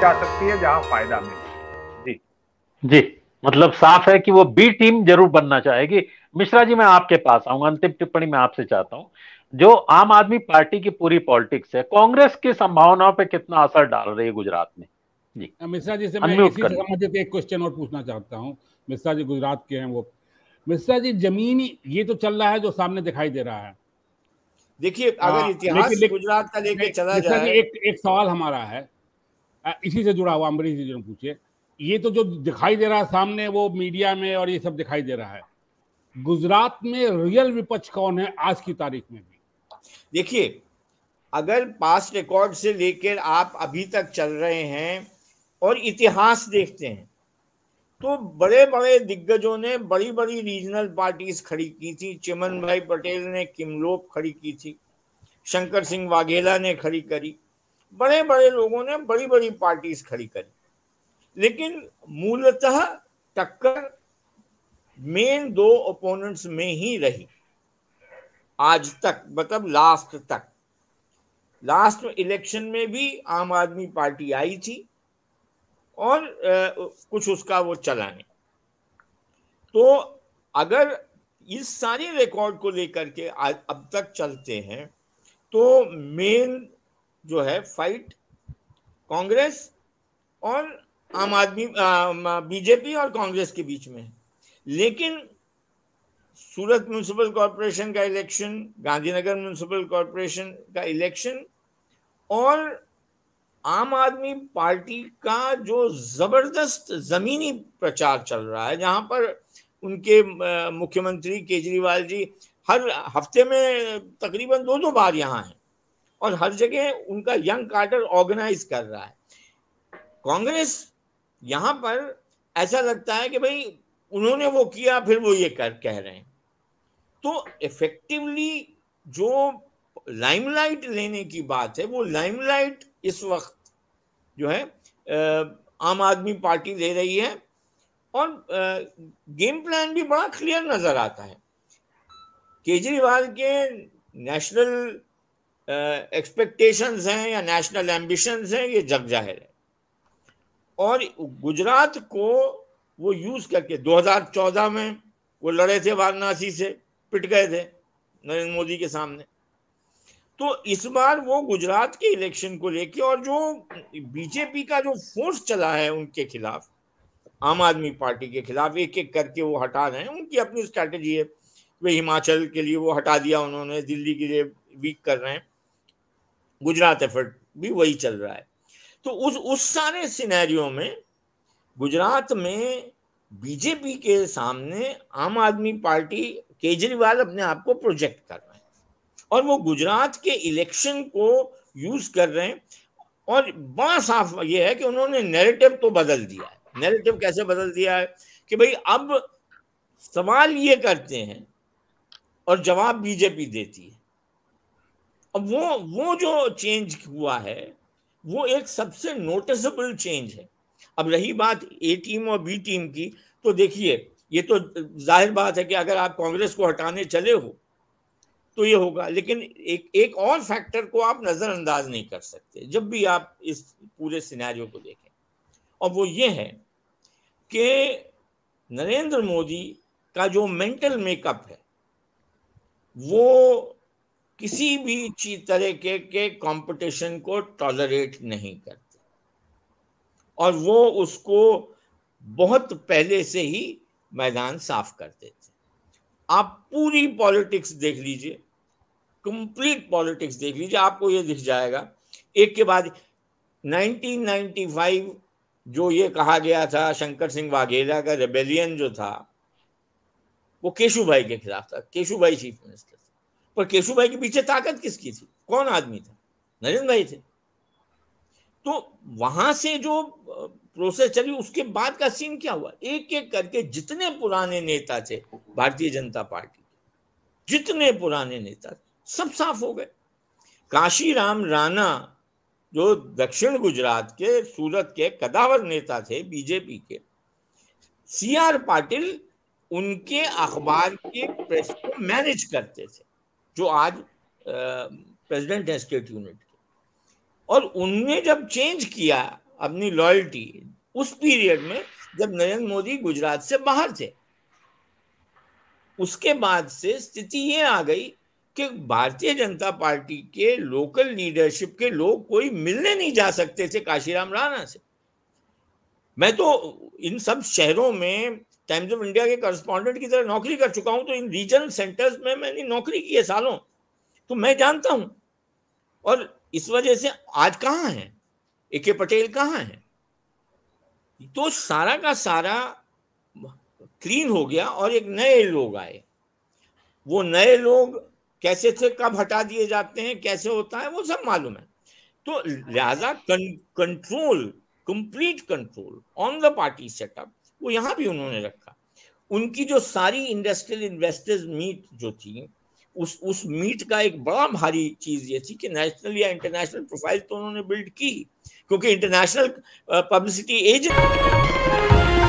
जा सकती है जहां फायदा मिले जी जी मतलब साफ है कि वो बी टीम जरूर बनना चाहेगी मिश्रा जी मैं आपके पास आऊंगा अंतिम टिप्पणी मैं आपसे चाहता हूं जो आम आदमी पार्टी की पूरी पॉलिटिक्स है कांग्रेस की संभावनाओं पे कितना असर डाल रही है गुजरात में जी मिश्रा जी से मैं इसी संबंधित एक क्वेश्चन और पूछना चाहता हूं मिश्रा जी गुजरात के हैं वो मिश्रा जी जमीन ये तो चल रहा है जो सामने दिखाई दे रहा है देखिए अगर हाँ, इतिहास गुजरात का लेके चला जाए एक एक सवाल हमारा है इसी से जुड़ा हुआ अम्बरीश जी ने पूछिए ये तो जो दिखाई दे रहा है सामने वो मीडिया में और ये सब दिखाई दे रहा है गुजरात में रियल विपक्ष कौन है आज की तारीख में भी देखिए अगर पास रिकॉर्ड से लेकर आप अभी तक चल रहे हैं और इतिहास देखते हैं तो बड़े बड़े दिग्गजों ने बड़ी बड़ी रीजनल पार्टीज खड़ी की थी चिमन भाई पटेल ने किमलोप खड़ी की थी शंकर सिंह वाघेला ने खड़ी करी बड़े बड़े लोगों ने बड़ी बड़ी पार्टीज खड़ी करी लेकिन मूलतः टक्कर मेन दो ओपोनेंट्स में ही रही आज तक मतलब लास्ट तक लास्ट इलेक्शन में भी आम आदमी पार्टी आई थी और ए, कुछ उसका वो चला नहीं तो अगर इस सारे रिकॉर्ड को लेकर के अब तक चलते हैं तो मेन जो है फाइट कांग्रेस और आम आदमी बीजेपी और कांग्रेस के बीच में लेकिन सूरत म्यूनसिपल कॉरपोरेशन का इलेक्शन गांधीनगर म्यूनसिपल कॉरपोरेशन का इलेक्शन और आम आदमी पार्टी का जो जबरदस्त जमीनी प्रचार चल रहा है जहां पर उनके मुख्यमंत्री केजरीवाल जी हर हफ्ते में तकरीबन दो दो बार यहाँ हैं और हर जगह उनका यंग कार्टर ऑर्गेनाइज कर रहा है कांग्रेस यहां पर ऐसा लगता है कि भाई उन्होंने वो किया फिर वो ये कर कह रहे हैं तो इफेक्टिवली जो लाइमलाइट लेने की बात है वो लाइमलाइट इस वक्त जो है आम आदमी पार्टी ले रही है और गेम प्लान भी बड़ा क्लियर नजर आता है केजरीवाल के नेशनल एक्सपेक्टेशंस हैं या नेशनल एम्बिशंस हैं ये जग जाहिर है और गुजरात को वो यूज़ करके 2014 में वो लड़े थे वाराणसी से पिट गए थे नरेंद्र मोदी के सामने तो इस बार वो गुजरात के इलेक्शन को लेके और जो बीजेपी का जो फोर्स चला है उनके खिलाफ आम आदमी पार्टी के खिलाफ एक एक करके वो हटा रहे हैं उनकी अपनी स्ट्रैटेजी है वे हिमाचल के लिए वो हटा दिया उन्होंने दिल्ली के लिए वीक कर रहे हैं गुजरात एफर्ट भी वही चल रहा है तो उस उस सारे सिनेरियो में गुजरात में बीजेपी के सामने आम आदमी पार्टी केजरीवाल अपने आप को प्रोजेक्ट कर रहे हैं और वो गुजरात के इलेक्शन को यूज कर रहे हैं और बड़ा साफ ये है कि उन्होंने नैरेटिव तो बदल दिया है नैरेटिव कैसे बदल दिया है कि भाई अब सवाल ये करते हैं और जवाब बीजेपी देती है अब वो वो जो चेंज हुआ है वो एक सबसे नोटिसबल चेंज है अब रही बात ए टीम और बी टीम की तो देखिए ये तो जाहिर बात है कि अगर आप कांग्रेस को हटाने चले हो तो ये होगा लेकिन एक एक और फैक्टर को आप नज़रअंदाज नहीं कर सकते जब भी आप इस पूरे सिनेरियो को देखें और वो ये है कि नरेंद्र मोदी का जो मेंटल मेकअप है वो किसी भी चीज तरह के, के कंपटीशन को टॉलरेट नहीं करते और वो उसको बहुत पहले से ही मैदान साफ करते थे आप पूरी पॉलिटिक्स देख लीजिए कंप्लीट पॉलिटिक्स देख लीजिए आपको ये दिख जाएगा एक के बाद 1995 जो ये कहा गया था शंकर सिंह वाघेला का रेबेलियन जो था वो केशु भाई के खिलाफ था केशु भाई चीफ मिनिस्टर पर केशु भाई के पीछे ताकत किसकी थी कौन आदमी था नरेंद्र भाई थे तो वहां से जो प्रोसेस चली उसके बाद का सीन क्या हुआ एक एक करके जितने पुराने नेता थे भारतीय जनता पार्टी के जितने पुराने नेता थे सब साफ हो गए काशीराम राणा जो दक्षिण गुजरात के सूरत के कदावर नेता थे बीजेपी के सी आर पाटिल उनके अखबार के प्रेस को मैनेज करते थे जो आज प्रेसिडेंट हैं स्टेट यूनिट के और उनने जब चेंज किया अपनी लॉयल्टी उस पीरियड में जब नरेंद्र मोदी गुजरात से बाहर थे उसके बाद से स्थिति ये आ गई कि भारतीय जनता पार्टी के लोकल लीडरशिप के लोग कोई मिलने नहीं जा सकते थे काशीराम राणा से मैं तो इन सब शहरों में टाइम्स ऑफ इंडिया के करस्पॉन्डेंट की तरह नौकरी कर चुका हूं तो इन रीजनल सेंटर्स में मैंने नौकरी की है सालों तो मैं जानता हूं और इस वजह से आज कहाँ है ए के पटेल कहाँ है तो सारा का सारा क्लीन हो गया और एक नए लोग आए वो नए लोग कैसे थे कब हटा दिए जाते हैं कैसे होता है वो सब मालूम है तो लिहाजा control complete control on the party setup वो यहाँ भी उन्होंने रखा उनकी जो सारी इंडस्ट्रियल इन्वेस्टर्स मीट जो थी उस उस मीट का एक बड़ा भारी चीज ये थी कि नेशनल या इंटरनेशनल प्रोफाइल तो उन्होंने बिल्ड की क्योंकि इंटरनेशनल पब्लिसिटी एजेंट